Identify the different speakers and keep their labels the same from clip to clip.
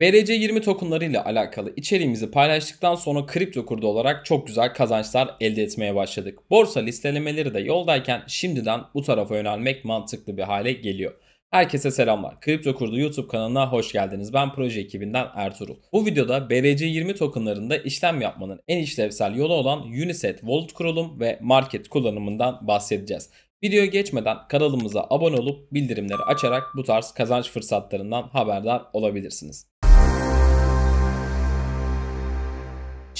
Speaker 1: BRC20 tokenlarıyla alakalı içeriğimizi paylaştıktan sonra kripto kurdu olarak çok güzel kazançlar elde etmeye başladık. Borsa listelemeleri de yoldayken şimdiden bu tarafa yönelmek mantıklı bir hale geliyor. Herkese selamlar. Kripto Kurdu YouTube kanalına hoş geldiniz. Ben proje ekibinden Ertuğrul. Bu videoda BRC20 tokenlarında işlem yapmanın en işlevsel yolu olan Uniset Vault kurulum ve market kullanımından bahsedeceğiz. Video geçmeden kanalımıza abone olup bildirimleri açarak bu tarz kazanç fırsatlarından haberdar olabilirsiniz.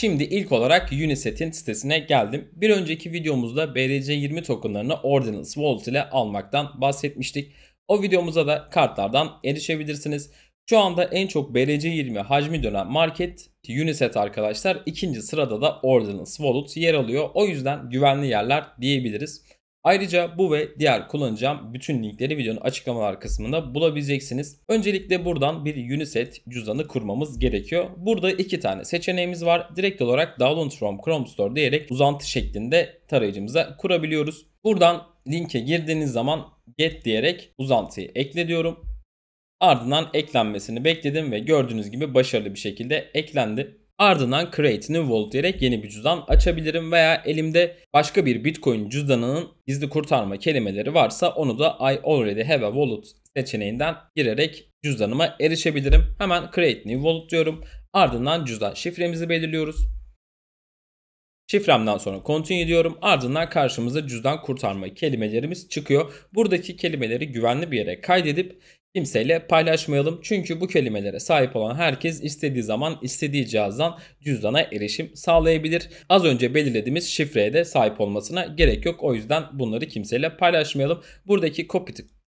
Speaker 1: Şimdi ilk olarak Uniset'in sitesine geldim. Bir önceki videomuzda BDC20 tokenlarını Ordinals Vault ile almaktan bahsetmiştik. O videomuza da kartlardan erişebilirsiniz. Şu anda en çok BRC20 hacmi dönen market Uniset arkadaşlar. ikinci sırada da Ordinance Wallet yer alıyor. O yüzden güvenli yerler diyebiliriz. Ayrıca bu ve diğer kullanacağım bütün linkleri videonun açıklamalar kısmında bulabileceksiniz. Öncelikle buradan bir Uniset cüzdanı kurmamız gerekiyor. Burada iki tane seçeneğimiz var. Direkt olarak Download from Chrome Store diyerek uzantı şeklinde tarayıcımıza kurabiliyoruz. Buradan linke girdiğiniz zaman get diyerek uzantıyı ekle Ardından eklenmesini bekledim ve gördüğünüz gibi başarılı bir şekilde eklendi. Ardından create new wallet diyerek yeni bir cüzdan açabilirim veya elimde başka bir bitcoin cüzdanının gizli kurtarma kelimeleri varsa onu da I already have a wallet seçeneğinden girerek cüzdanıma erişebilirim. Hemen create new wallet diyorum. Ardından cüzdan şifremizi belirliyoruz. Şifremden sonra continue diyorum. Ardından karşımıza cüzdan kurtarma kelimelerimiz çıkıyor. Buradaki kelimeleri güvenli bir yere kaydedip kimseyle paylaşmayalım. Çünkü bu kelimelere sahip olan herkes istediği zaman istediği cihazdan cüzdana erişim sağlayabilir. Az önce belirlediğimiz şifreye de sahip olmasına gerek yok. O yüzden bunları kimseyle paylaşmayalım. Buradaki copy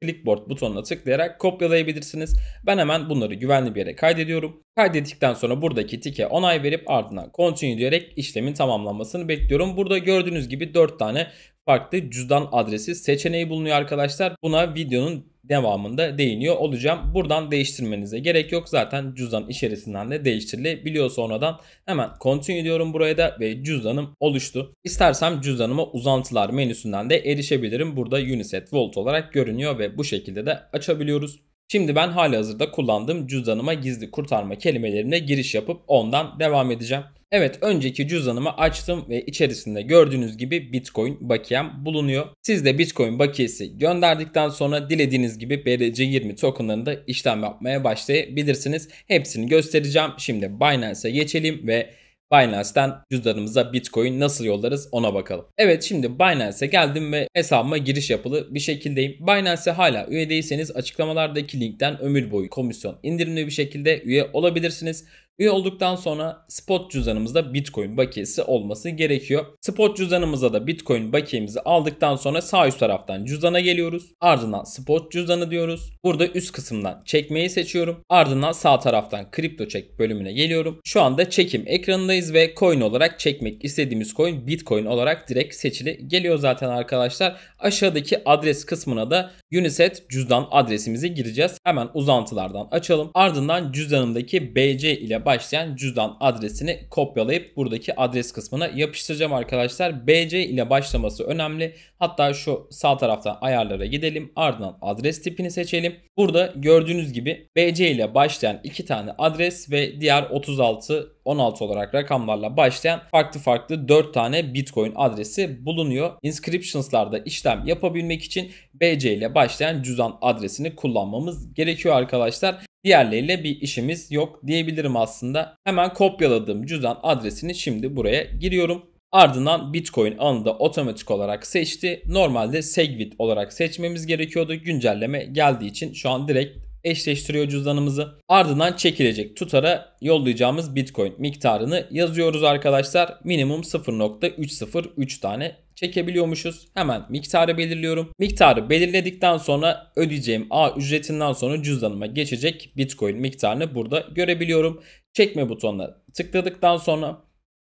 Speaker 1: clipboard butonuna tıklayarak kopyalayabilirsiniz. Ben hemen bunları güvenli bir yere kaydediyorum. Kaydettikten sonra buradaki tike onay verip ardından continue diyerek işlemin tamamlanmasını bekliyorum. Burada gördüğünüz gibi 4 tane farklı cüzdan adresi seçeneği bulunuyor arkadaşlar. Buna videonun devamında değiniyor olacağım. Buradan değiştirmenize gerek yok. Zaten cüzdan içerisinden de değiştirilebiliyor sonradan. Hemen continue diyorum buraya da ve cüzdanım oluştu. İstersem cüzdanıma uzantılar menüsünden de erişebilirim. Burada Uniset Volt olarak görünüyor ve bu şekilde de açabiliyoruz. Şimdi ben hali hazırda kullandığım cüzdanıma gizli kurtarma kelimelerimle giriş yapıp ondan devam edeceğim. Evet önceki cüzdanımı açtım ve içerisinde gördüğünüz gibi Bitcoin bakiyem bulunuyor. Siz de Bitcoin bakiyesi gönderdikten sonra dilediğiniz gibi BRC20 tokenlarında işlem yapmaya başlayabilirsiniz. Hepsini göstereceğim. Şimdi Binance'e geçelim ve Binance'ten cüzdanımıza Bitcoin nasıl yollarız ona bakalım. Evet şimdi Binance'e geldim ve hesabıma giriş yapılı bir şekildeyim. Binance'e hala üye değilseniz açıklamalardaki linkten ömür boyu komisyon indirimli bir şekilde üye olabilirsiniz. Üye olduktan sonra spot cüzdanımızda Bitcoin bakiyesi olması gerekiyor. Spot cüzdanımıza da Bitcoin bakiyemizi aldıktan sonra sağ üst taraftan cüzdana geliyoruz. Ardından spot cüzdanı diyoruz. Burada üst kısımdan çekmeyi seçiyorum. Ardından sağ taraftan kripto çek bölümüne geliyorum. Şu anda çekim ekranındayız ve coin olarak çekmek istediğimiz coin Bitcoin olarak direkt seçili geliyor zaten arkadaşlar. Aşağıdaki adres kısmına da Uniset cüzdan adresimizi gireceğiz. Hemen uzantılardan açalım. Ardından cüzdanımdaki BC ile başlayan cüzdan adresini kopyalayıp buradaki adres kısmına yapıştıracağım arkadaşlar. BC ile başlaması önemli. Hatta şu sağ taraftan ayarlara gidelim. Ardından adres tipini seçelim. Burada gördüğünüz gibi BC ile başlayan iki tane adres ve diğer 36 16 olarak rakamlarla başlayan farklı farklı 4 tane Bitcoin adresi bulunuyor. Inscriptions'larda işlem yapabilmek için BC ile başlayan cüzdan adresini kullanmamız gerekiyor arkadaşlar. Diğerleriyle bir işimiz yok diyebilirim aslında. Hemen kopyaladığım cüzdan adresini şimdi buraya giriyorum. Ardından Bitcoin anında otomatik olarak seçti. Normalde Segwit olarak seçmemiz gerekiyordu. Güncelleme geldiği için şu an direkt eşleştiriyor cüzdanımızı. Ardından çekilecek tutara yollayacağımız Bitcoin miktarını yazıyoruz arkadaşlar. Minimum 0.303 tane çekebiliyormuşuz. Hemen miktarı belirliyorum. Miktarı belirledikten sonra ödeyeceğim A ücretinden sonra cüzdanıma geçecek Bitcoin miktarını burada görebiliyorum. Çekme butonuna tıkladıktan sonra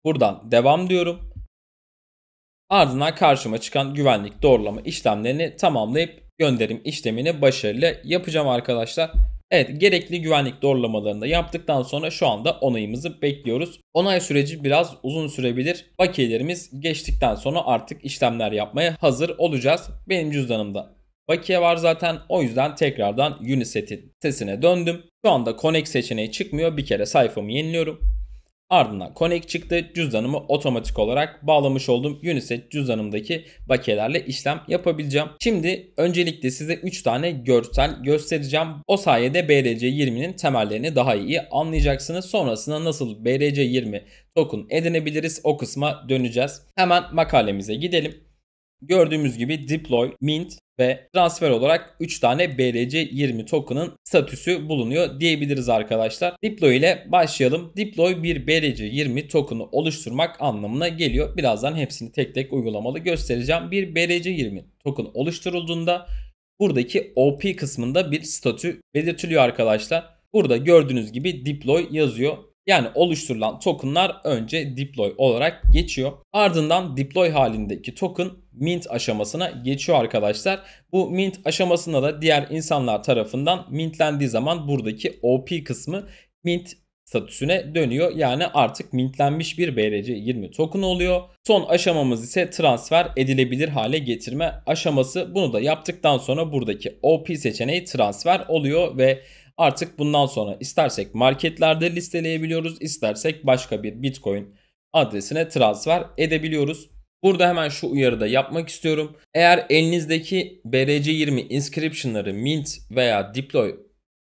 Speaker 1: buradan devam diyorum. Ardından karşıma çıkan güvenlik doğrulama işlemlerini tamamlayıp gönderim işlemini başarıyla yapacağım arkadaşlar. Evet gerekli güvenlik doğrulamalarını da yaptıktan sonra şu anda onayımızı bekliyoruz. Onay süreci biraz uzun sürebilir. Bakiyelerimiz geçtikten sonra artık işlemler yapmaya hazır olacağız. Benim cüzdanımda bakiye var zaten o yüzden tekrardan Uniset'in sitesine döndüm. Şu anda Connect seçeneği çıkmıyor. Bir kere sayfamı yeniliyorum. Ardından Connect çıktı. Cüzdanımı otomatik olarak bağlamış olduğum Uniset cüzdanımdaki bakiyelerle işlem yapabileceğim. Şimdi öncelikle size 3 tane görsel göstereceğim. O sayede BRC20'nin temellerini daha iyi anlayacaksınız. Sonrasında nasıl BRC20 token edinebiliriz o kısma döneceğiz. Hemen makalemize gidelim. Gördüğümüz gibi deploy, mint ve transfer olarak 3 tane BRC20 token'ın statüsü bulunuyor diyebiliriz arkadaşlar. Deploy ile başlayalım. Deploy bir BRC20 token'ı oluşturmak anlamına geliyor. Birazdan hepsini tek tek uygulamalı göstereceğim. Bir BRC20 token oluşturulduğunda buradaki OP kısmında bir statü belirtiliyor arkadaşlar. Burada gördüğünüz gibi deploy yazıyor. Yani oluşturulan tokenlar önce deploy olarak geçiyor. Ardından deploy halindeki token mint aşamasına geçiyor arkadaşlar. Bu mint aşamasında da diğer insanlar tarafından mintlendiği zaman buradaki OP kısmı mint statüsüne dönüyor. Yani artık mintlenmiş bir BRC20 token oluyor. Son aşamamız ise transfer edilebilir hale getirme aşaması. Bunu da yaptıktan sonra buradaki OP seçeneği transfer oluyor ve Artık bundan sonra istersek marketlerde listeleyebiliyoruz, istersek başka bir Bitcoin adresine transfer edebiliyoruz. Burada hemen şu uyarıda yapmak istiyorum. Eğer elinizdeki BRC20 inscription'ları mint veya deploy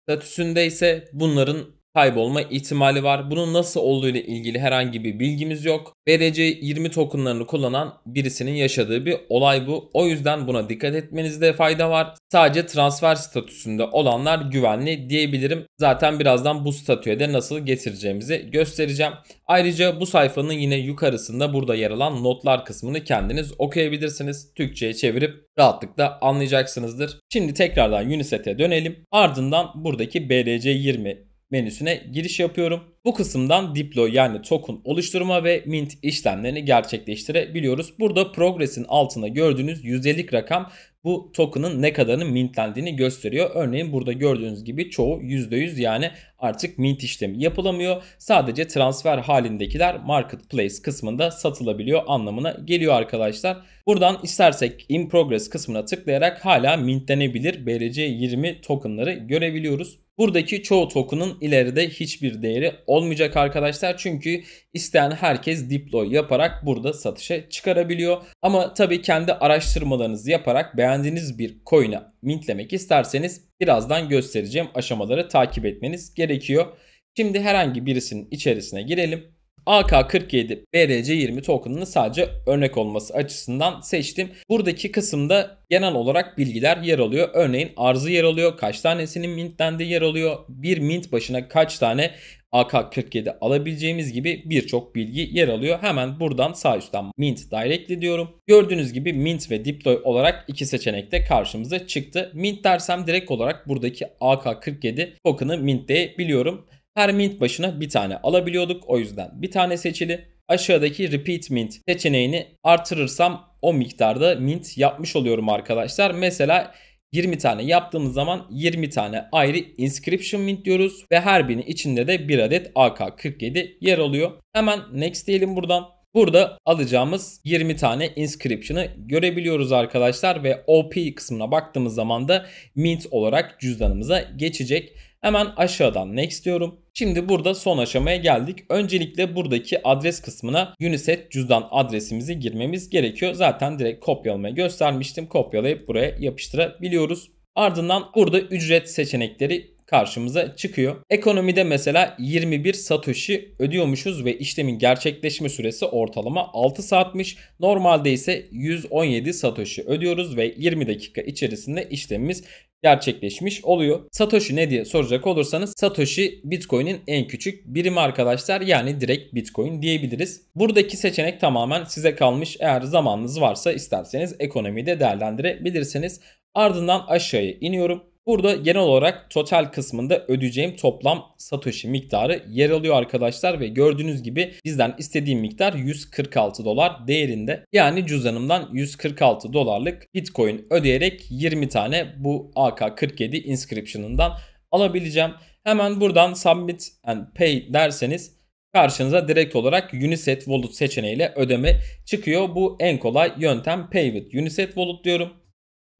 Speaker 1: statüsünde ise bunların kaybolma ihtimali var. Bunun nasıl olduğu ile ilgili herhangi bir bilgimiz yok. BRC20 tokenlarını kullanan birisinin yaşadığı bir olay bu. O yüzden buna dikkat etmenizde fayda var. Sadece transfer statüsünde olanlar güvenli diyebilirim. Zaten birazdan bu statüye de nasıl getireceğimizi göstereceğim. Ayrıca bu sayfanın yine yukarısında burada yer alan notlar kısmını kendiniz okuyabilirsiniz. Türkçe'ye çevirip rahatlıkla anlayacaksınızdır. Şimdi tekrardan Unisat'e dönelim. Ardından buradaki BRC20 menüsüne giriş yapıyorum. Bu kısımdan diplo yani token oluşturma ve mint işlemlerini gerçekleştirebiliyoruz. Burada progress'in altında gördüğünüz yüzdelik rakam bu token'ın ne kadarının mintlendiğini gösteriyor. Örneğin burada gördüğünüz gibi çoğu %100 yani artık mint işlemi yapılamıyor. Sadece transfer halindekiler marketplace kısmında satılabiliyor anlamına geliyor arkadaşlar. Buradan istersek in progress kısmına tıklayarak hala mintlenebilir BRC20 tokenları görebiliyoruz. Buradaki çoğu token'ın ileride hiçbir değeri olmayacak arkadaşlar. Çünkü isteyen herkes deploy yaparak burada satışa çıkarabiliyor. Ama tabii kendi araştırmalarınızı yaparak beğendiğiniz bir coin'i mintlemek isterseniz birazdan göstereceğim aşamaları takip etmeniz gerekiyor. Şimdi herhangi birisinin içerisine girelim. AK47 BRC20 token'ını sadece örnek olması açısından seçtim. Buradaki kısımda genel olarak bilgiler yer alıyor. Örneğin arzı yer alıyor, kaç tanesinin mintlendiği yer alıyor, bir mint başına kaç tane AK47 alabileceğimiz gibi birçok bilgi yer alıyor. Hemen buradan sağ üstten Mint Directly diyorum. Gördüğünüz gibi Mint ve Deploy olarak iki seçenekte karşımıza çıktı. Mint dersem direkt olarak buradaki AK47 token'ı mintleyebiliyorum. Her mint başına bir tane alabiliyorduk. O yüzden bir tane seçili. Aşağıdaki repeat mint seçeneğini artırırsam o miktarda mint yapmış oluyorum arkadaşlar. Mesela 20 tane yaptığımız zaman 20 tane ayrı inscription mint diyoruz ve her birinin içinde de bir adet AK47 yer alıyor. Hemen next diyelim buradan. Burada alacağımız 20 tane inscription'ı görebiliyoruz arkadaşlar ve OP kısmına baktığımız zaman da mint olarak cüzdanımıza geçecek. Hemen aşağıdan next diyorum. Şimdi burada son aşamaya geldik. Öncelikle buradaki adres kısmına Uniset cüzdan adresimizi girmemiz gerekiyor. Zaten direkt kopyalamaya göstermiştim. Kopyalayıp buraya yapıştırabiliyoruz. Ardından burada ücret seçenekleri karşımıza çıkıyor. Ekonomide mesela 21 satoshi ödüyormuşuz ve işlemin gerçekleşme süresi ortalama 6 saatmiş. Normalde ise 117 satoshi ödüyoruz ve 20 dakika içerisinde işlemimiz gerçekleşmiş oluyor. Satoshi ne diye soracak olursanız Satoshi Bitcoin'in en küçük birimi arkadaşlar yani direkt Bitcoin diyebiliriz. Buradaki seçenek tamamen size kalmış. Eğer zamanınız varsa isterseniz ekonomide değerlendirebilirsiniz. Ardından aşağıya iniyorum. Burada genel olarak total kısmında ödeyeceğim toplam satoshi miktarı yer alıyor arkadaşlar ve gördüğünüz gibi bizden istediğim miktar 146 dolar değerinde. Yani cüzdanımdan 146 dolarlık Bitcoin ödeyerek 20 tane bu AK47 inscription'ından alabileceğim. Hemen buradan submit and pay derseniz karşınıza direkt olarak Uniset Wallet seçeneğiyle ödeme çıkıyor. Bu en kolay yöntem Pay with Uniset Wallet diyorum.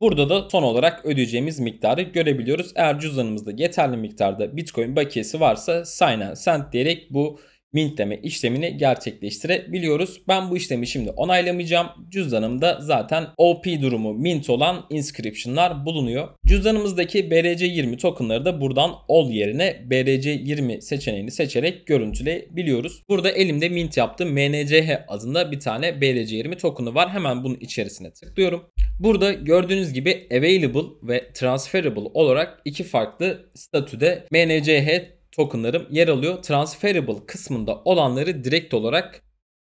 Speaker 1: Burada da son olarak ödeyeceğimiz miktarı görebiliyoruz. Eğer cüzdanımızda yeterli miktarda Bitcoin bakiyesi varsa sign and send diyerek bu mintleme işlemini gerçekleştirebiliyoruz. Ben bu işlemi şimdi onaylamayacağım. Cüzdanımda zaten OP durumu mint olan inscription'lar bulunuyor. Cüzdanımızdaki BRC20 tokenları da buradan OL yerine BRC20 seçeneğini seçerek görüntüleyebiliyoruz. Burada elimde mint yaptığım MNCH adında bir tane BRC20 token'ı var. Hemen bunun içerisine tıklıyorum. Burada gördüğünüz gibi available ve transferable olarak iki farklı statüde MNCH tokenlarım yer alıyor. Transferable kısmında olanları direkt olarak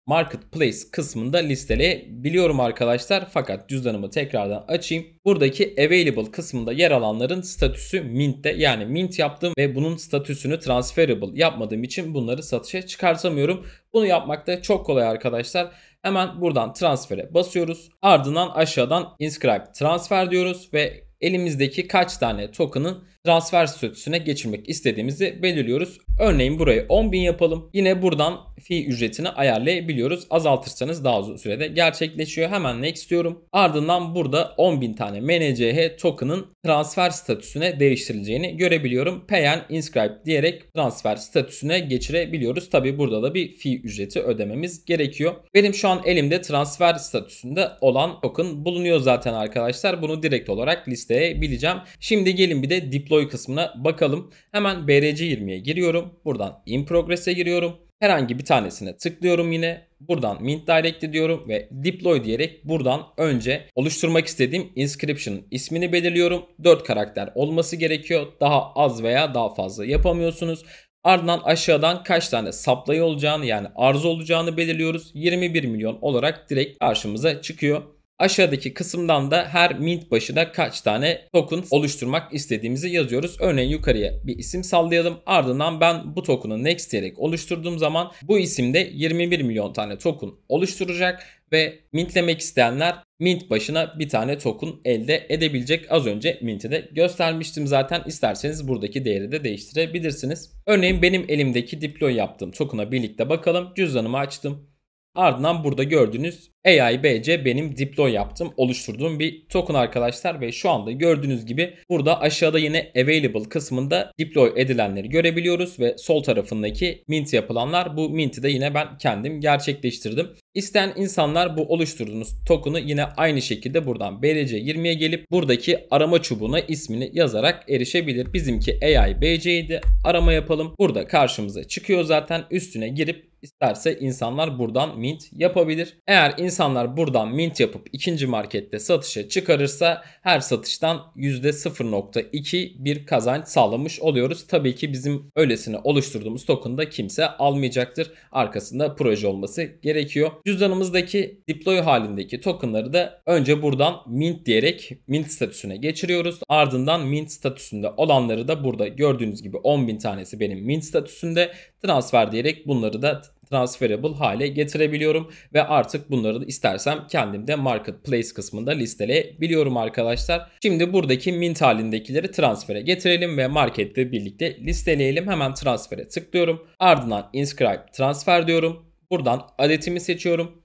Speaker 1: Marketplace kısmında listeleyebiliyorum arkadaşlar. Fakat cüzdanımı tekrardan açayım. Buradaki available kısmında yer alanların statüsü mint'te. Yani mint yaptım ve bunun statüsünü transferable yapmadığım için bunları satışa çıkartamıyorum. Bunu yapmak da çok kolay arkadaşlar. Hemen buradan transfere basıyoruz. Ardından aşağıdan inscribe transfer diyoruz ve elimizdeki kaç tane token'ın transfer statüsüne geçirmek istediğimizi belirliyoruz. Örneğin burayı 10.000 yapalım. Yine buradan fi ücretini ayarlayabiliyoruz. Azaltırsanız daha uzun sürede gerçekleşiyor. Hemen next diyorum. Ardından burada 10.000 tane MNCH token'ın transfer statüsüne değiştirileceğini görebiliyorum. Pay and inscribe diyerek transfer statüsüne geçirebiliyoruz. Tabi burada da bir fi ücreti ödememiz gerekiyor. Benim şu an elimde transfer statüsünde olan token bulunuyor zaten arkadaşlar. Bunu direkt olarak listeyebileceğim. Şimdi gelin bir de diplo deploy kısmına bakalım. Hemen BRC20'ye giriyorum. Buradan in progress'e giriyorum. Herhangi bir tanesine tıklıyorum yine. Buradan mint direct diyorum ve deploy diyerek buradan önce oluşturmak istediğim inscription ismini belirliyorum. 4 karakter olması gerekiyor. Daha az veya daha fazla yapamıyorsunuz. Ardından aşağıdan kaç tane supply olacağını yani arzu olacağını belirliyoruz. 21 milyon olarak direkt karşımıza çıkıyor. Aşağıdaki kısımdan da her mint başına kaç tane token oluşturmak istediğimizi yazıyoruz. Örneğin yukarıya bir isim sallayalım. Ardından ben bu token'ı next diyerek oluşturduğum zaman bu isimde 21 milyon tane token oluşturacak ve mintlemek isteyenler mint başına bir tane token elde edebilecek. Az önce minti de göstermiştim zaten. İsterseniz buradaki değeri de değiştirebilirsiniz. Örneğin benim elimdeki deploy yaptığım token'a birlikte bakalım. Cüzdanımı açtım. Ardından burada gördüğünüz AIBC benim deploy yaptım, oluşturduğum bir token arkadaşlar ve şu anda gördüğünüz gibi burada aşağıda yine available kısmında deploy edilenleri görebiliyoruz ve sol tarafındaki mint yapılanlar bu minti de yine ben kendim gerçekleştirdim. İsteyen insanlar bu oluşturduğunuz token'ı yine aynı şekilde buradan BRC20'ye gelip buradaki arama çubuğuna ismini yazarak erişebilir. Bizimki AI BC'ydi. Arama yapalım. Burada karşımıza çıkıyor zaten üstüne girip isterse insanlar buradan mint yapabilir. Eğer insanlar buradan mint yapıp ikinci markette satışa çıkarırsa her satıştan %0.2 bir kazanç sağlamış oluyoruz. Tabii ki bizim öylesine oluşturduğumuz token'da kimse almayacaktır. Arkasında proje olması gerekiyor. Cüzdanımızdaki deploy halindeki token'ları da önce buradan mint diyerek mint statüsüne geçiriyoruz. Ardından mint statüsünde olanları da burada gördüğünüz gibi 10.000 tanesi benim mint statüsünde transfer diyerek bunları da transferable hale getirebiliyorum ve artık bunları da istersem kendim de marketplace kısmında listeleyebiliyorum arkadaşlar. Şimdi buradaki mint halindekileri transfere getirelim ve markette birlikte listeleyelim. Hemen transfere tıklıyorum. Ardından inscribe transfer diyorum. Buradan adetimi seçiyorum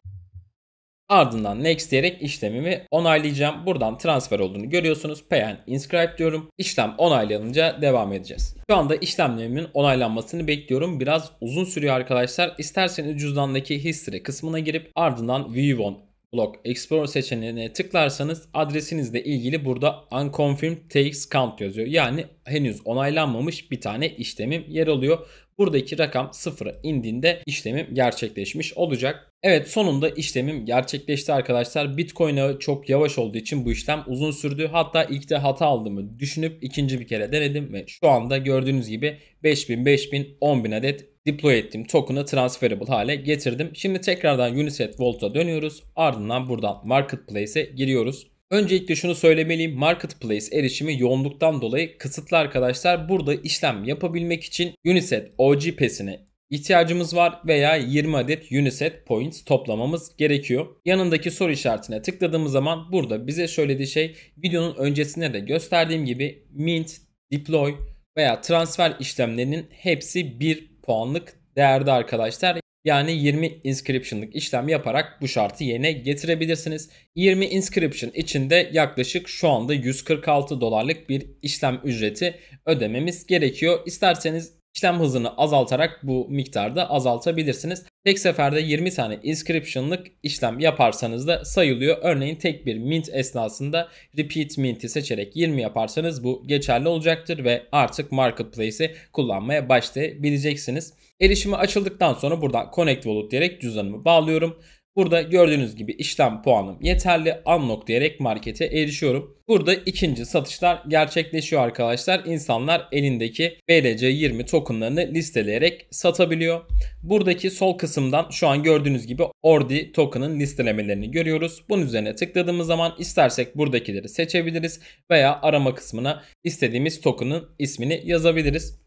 Speaker 1: Ardından next diyerek işlemimi onaylayacağım. Buradan transfer olduğunu görüyorsunuz. Pay and inscribe diyorum. İşlem onaylanınca devam edeceğiz. Şu anda işlemlerimin onaylanmasını bekliyorum. Biraz uzun sürüyor arkadaşlar. İsterseniz cüzdandaki history kısmına girip ardından view on Blog Explorer seçeneğine tıklarsanız adresinizle ilgili burada Unconfirmed TX Count yazıyor. Yani henüz onaylanmamış bir tane işlemim yer alıyor. Buradaki rakam sıfıra indiğinde işlemim gerçekleşmiş olacak. Evet sonunda işlemim gerçekleşti arkadaşlar. Bitcoin'a çok yavaş olduğu için bu işlem uzun sürdü. Hatta ilk de hata aldığımı düşünüp ikinci bir kere denedim ve şu anda gördüğünüz gibi 5000, 5000, 10000 adet deploy ettiğim token'ı transferable hale getirdim. Şimdi tekrardan Unisat Vault'a dönüyoruz. Ardından buradan Marketplace'e giriyoruz. Öncelikle şunu söylemeliyim. Marketplace erişimi yoğunluktan dolayı kısıtlı arkadaşlar. Burada işlem yapabilmek için Unisat OG pesine ihtiyacımız var veya 20 adet Unisat Points toplamamız gerekiyor. Yanındaki soru işaretine tıkladığımız zaman burada bize söylediği şey videonun öncesinde de gösterdiğim gibi mint, deploy veya transfer işlemlerinin hepsi bir puanlık değerde arkadaşlar. Yani 20 inscription'lık işlem yaparak bu şartı yerine getirebilirsiniz. 20 inscription içinde yaklaşık şu anda 146 dolarlık bir işlem ücreti ödememiz gerekiyor. İsterseniz işlem hızını azaltarak bu miktarda azaltabilirsiniz. Tek seferde 20 tane inscription'lık işlem yaparsanız da sayılıyor. Örneğin tek bir mint esnasında repeat mint'i seçerek 20 yaparsanız bu geçerli olacaktır ve artık marketplace'i kullanmaya başlayabileceksiniz. Erişimi açıldıktan sonra buradan connect wallet diyerek cüzdanımı bağlıyorum. Burada gördüğünüz gibi işlem puanım yeterli. Unlock diyerek markete erişiyorum. Burada ikinci satışlar gerçekleşiyor arkadaşlar. İnsanlar elindeki BRC20 tokenlarını listeleyerek satabiliyor. Buradaki sol kısımdan şu an gördüğünüz gibi Ordi token'ın listelemelerini görüyoruz. Bunun üzerine tıkladığımız zaman istersek buradakileri seçebiliriz veya arama kısmına istediğimiz token'ın ismini yazabiliriz.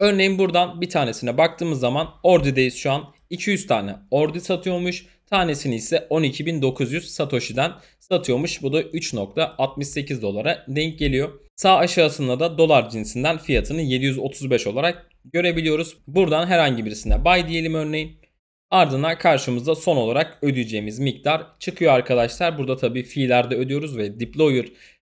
Speaker 1: Örneğin buradan bir tanesine baktığımız zaman Ordi'deyiz şu an. 200 tane Ordi satıyormuş. Tanesini ise 12.900 Satoshi'den satıyormuş. Bu da 3.68 dolara denk geliyor. Sağ aşağısında da dolar cinsinden fiyatını 735 olarak görebiliyoruz. Buradan herhangi birisine buy diyelim örneğin. Ardına karşımızda son olarak ödeyeceğimiz miktar çıkıyor arkadaşlar. Burada tabii fiillerde ödüyoruz ve deployer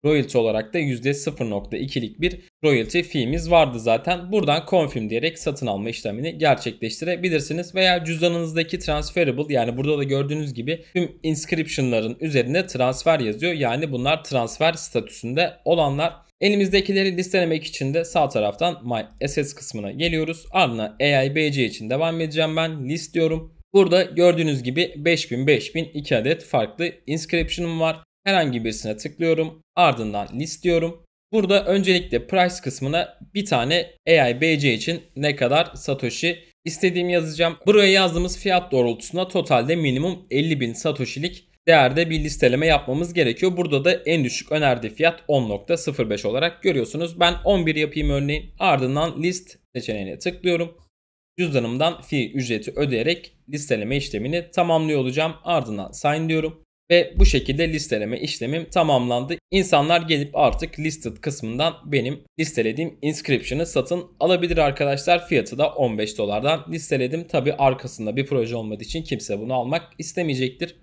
Speaker 1: Royalty olarak da %0.2'lik bir royalty fee'miz vardı zaten. Buradan confirm diyerek satın alma işlemini gerçekleştirebilirsiniz. Veya cüzdanınızdaki transferable yani burada da gördüğünüz gibi tüm inscription'ların üzerinde transfer yazıyor. Yani bunlar transfer statüsünde olanlar. Elimizdekileri listelemek için de sağ taraftan My Assets kısmına geliyoruz. Ardına AIBC için devam edeceğim ben. List diyorum. Burada gördüğünüz gibi 5000 5000 iki adet farklı inscription'ım var herhangi birisine tıklıyorum. Ardından list Burada öncelikle price kısmına bir tane AIBC için ne kadar Satoshi istediğimi yazacağım. Buraya yazdığımız fiyat doğrultusunda totalde minimum 50.000 Satoshi'lik değerde bir listeleme yapmamız gerekiyor. Burada da en düşük önerdi fiyat 10.05 olarak görüyorsunuz. Ben 11 yapayım örneğin. Ardından list seçeneğine tıklıyorum. Cüzdanımdan fee ücreti ödeyerek listeleme işlemini tamamlıyor olacağım. Ardından sign diyorum. Ve bu şekilde listeleme işlemim tamamlandı. İnsanlar gelip artık listed kısmından benim listelediğim inscription'ı satın alabilir arkadaşlar. Fiyatı da 15 dolardan listeledim. Tabi arkasında bir proje olmadığı için kimse bunu almak istemeyecektir.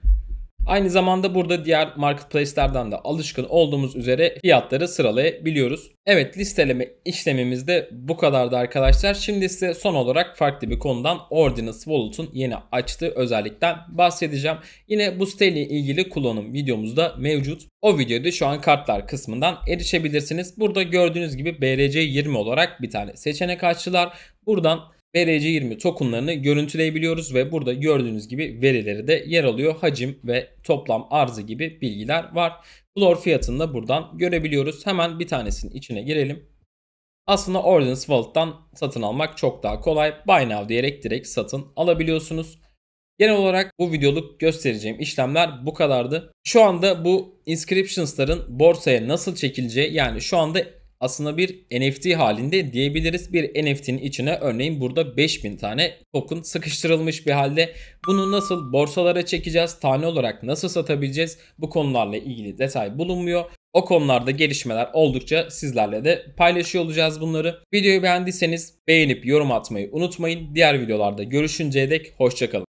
Speaker 1: Aynı zamanda burada diğer marketplace'lerden de alışkın olduğumuz üzere fiyatları sıralayabiliyoruz. Evet listeleme işlemimiz de bu kadardı arkadaşlar. Şimdi size son olarak farklı bir konudan Ordinance Wallet'un yeni açtığı özellikten bahsedeceğim. Yine bu siteyle ilgili kullanım videomuzda mevcut. O videoda şu an kartlar kısmından erişebilirsiniz. Burada gördüğünüz gibi BRC20 olarak bir tane seçenek açtılar. Buradan VRC20 tokenlarını görüntüleyebiliyoruz ve burada gördüğünüz gibi verileri de yer alıyor. Hacim ve toplam arzı gibi bilgiler var. Floor fiyatını da buradan görebiliyoruz. Hemen bir tanesinin içine girelim. Aslında Ordinance Wallet'tan satın almak çok daha kolay. Buy Now diyerek direkt satın alabiliyorsunuz. Genel olarak bu videoluk göstereceğim işlemler bu kadardı. Şu anda bu inscriptions'ların borsaya nasıl çekileceği yani şu anda aslında bir NFT halinde diyebiliriz. Bir NFT'nin içine örneğin burada 5000 tane token sıkıştırılmış bir halde. Bunu nasıl borsalara çekeceğiz, tane olarak nasıl satabileceğiz bu konularla ilgili detay bulunmuyor. O konularda gelişmeler oldukça sizlerle de paylaşıyor olacağız bunları. Videoyu beğendiyseniz beğenip yorum atmayı unutmayın. Diğer videolarda görüşünceye dek hoşçakalın.